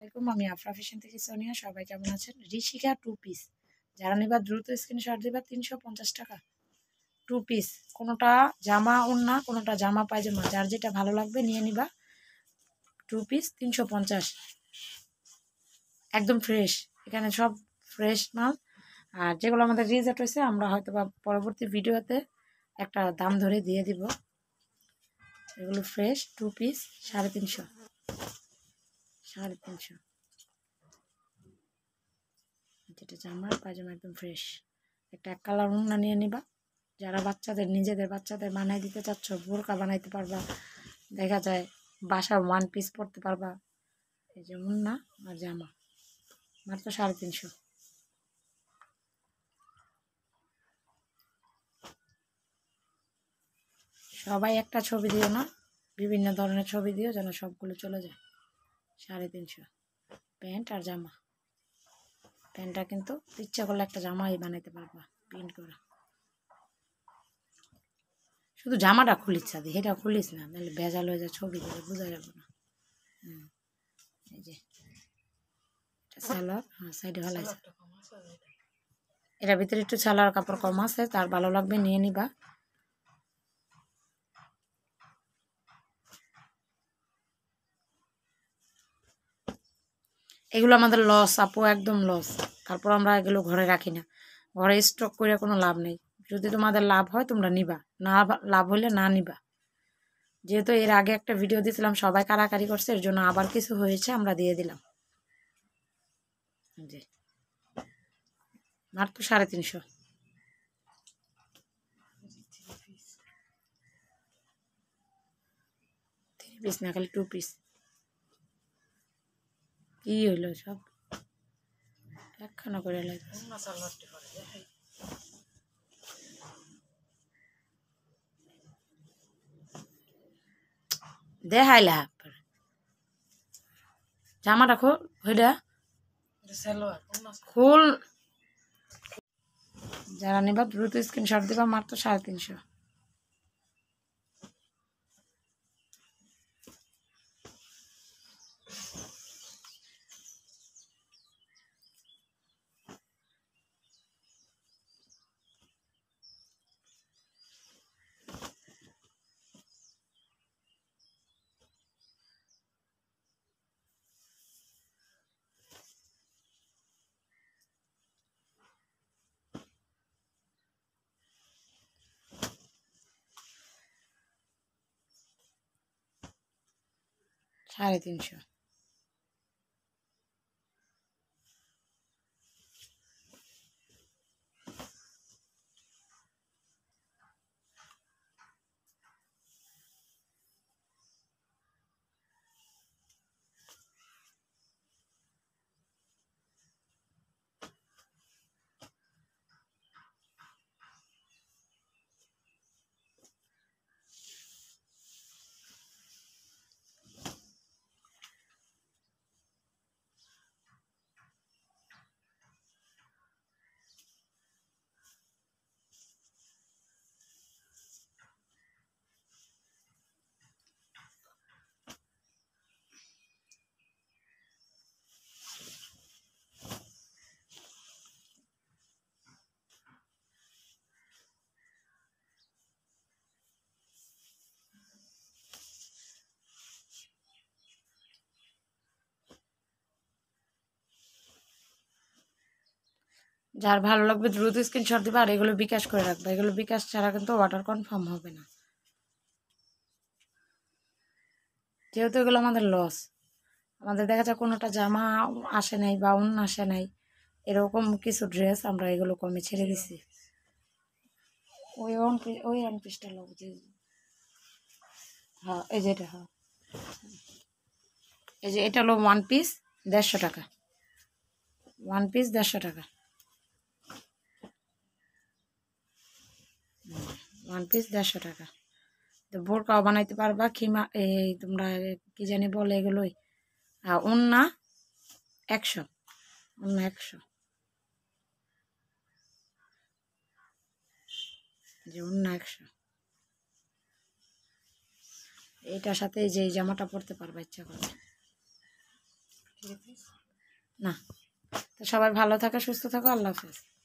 welcome আমি Afra fashion থেকে সোনিয়া সবাই কেমন আছেন ঋষিকা টু পিস যারা নেবার দ্রুত স্ক্রিনশট দেবার তিনশো পঞ্চাশ টাকা টু পিস কোনোটা জামা না কোনোটা জামা পায়জামা যার যেটা ভালো লাগবে নিয়ে নিবা টু পিস তিনশো পঞ্চাশ একদম ফ্রেশ এখানে সব ফ্রেশ মাল আর যেগুলো আমাদের রিজার্ট হয়েছে আমরা হয়তো বা পরবর্তী ভিডিওতে একটা দাম ধরে দিয়ে দিব এগুলো ফ্রেশ টু পিস সাড়ে তিনশো সাড়ে তিনশো যেটা চামড়ার পায়জামা একদম ফ্রেশ একটা এক কালার উন্না নিয়ে নিবা যারা বাচ্চাদের নিজেদের বাচ্চাদের বানাই দিতে চাচ্ছ বোরকা বানাইতে পারবা দেখা যায় বাসা ওয়ান পিস পরতে পারবা এই যে মুন্না আর জামা মাত্র সাড়ে তিনশো সবাই একটা ছবি দিও না বিভিন্ন ধরনের ছবি দিও যেন সবগুলো চলে যায় সাড়ে তিনশো প্যান্ট আর জামা প্যান্টটা কিন্তু ইচ্ছা করলে একটা জামাই বানাইতে পারবা প্রিন্ট করা শুধু জামাটা খুলিস সাদি এটা খুলিস না নাহলে ভেজাল হয়ে যায় ছবি দিলে বোঝা যাবে না হ্যাঁ, এই যে সালোয়ার হ্যাঁ সাইডে ভালো আছে এটার ভিতরে একটু সালোয়ার কাপড় কম আছে তার ভালো লাগবে নিয়ে নিবা এগুলো আমাদের লস আপু একদম লস তারপর আমরা এগুলো ঘরে রাখি না ঘরে স্টক করে কোনো লাভ নেই যদি তোমাদের লাভ হয় তোমরা নিবা না লাভ হলে না নিবা যেহেতু এর আগে একটা ভিডিও দিয়েছিলাম সবাই কারাকারি করছে এর জন্য আবার কিছু হয়েছে আমরা দিয়ে দিলাম জি মাত্র সাড়ে তিনশো থ্রি পিস না খালি টু পিস কি হইল সব একখানা করে লাগছে দেখাইলা জামাটা খোল হইডা খোল যারা নেবা দ্রুত স্ক্রিনশট দিবা মাত্র সাড়ে তিনশো 还得进去。যার ভালো লাগবে দ্রুত স্ক্রিনশট দেবে আর এগুলো বিকাশ করে রাখবে এগুলো বিকাশ ছাড়া কিন্তু ওয়াটার কনফার্ম হবে না যেহেতু এগুলো আমাদের লস আমাদের দেখা যায় কোনোটা জামা আসে নাই বা অন্য আসে নাই এরকম কিছু ড্রেস আমরা এগুলো কমে ছেড়ে দিছি ওই ওয়ান পিস ওই ওয়ান পিসটা লোক যে হ্যাঁ এই যেটা হ্যাঁ এই যে এটা হলো ওয়ান পিস দেড়শো টাকা ওয়ান পিস দেড়শো টাকা ওয়ান পিস দেড়শো টাকা তো বোরকাও বানাইতে পারবা কিমা এই তোমরা কি জানি বলে এগুলোই আর উন্না একশো উন্না একশো যে উন্না একশো এটার সাথে যে জামাটা পরতে পারবা ইচ্ছা করে না তো সবাই ভালো থাকা সুস্থ থাকো আল্লাহ হাফেজ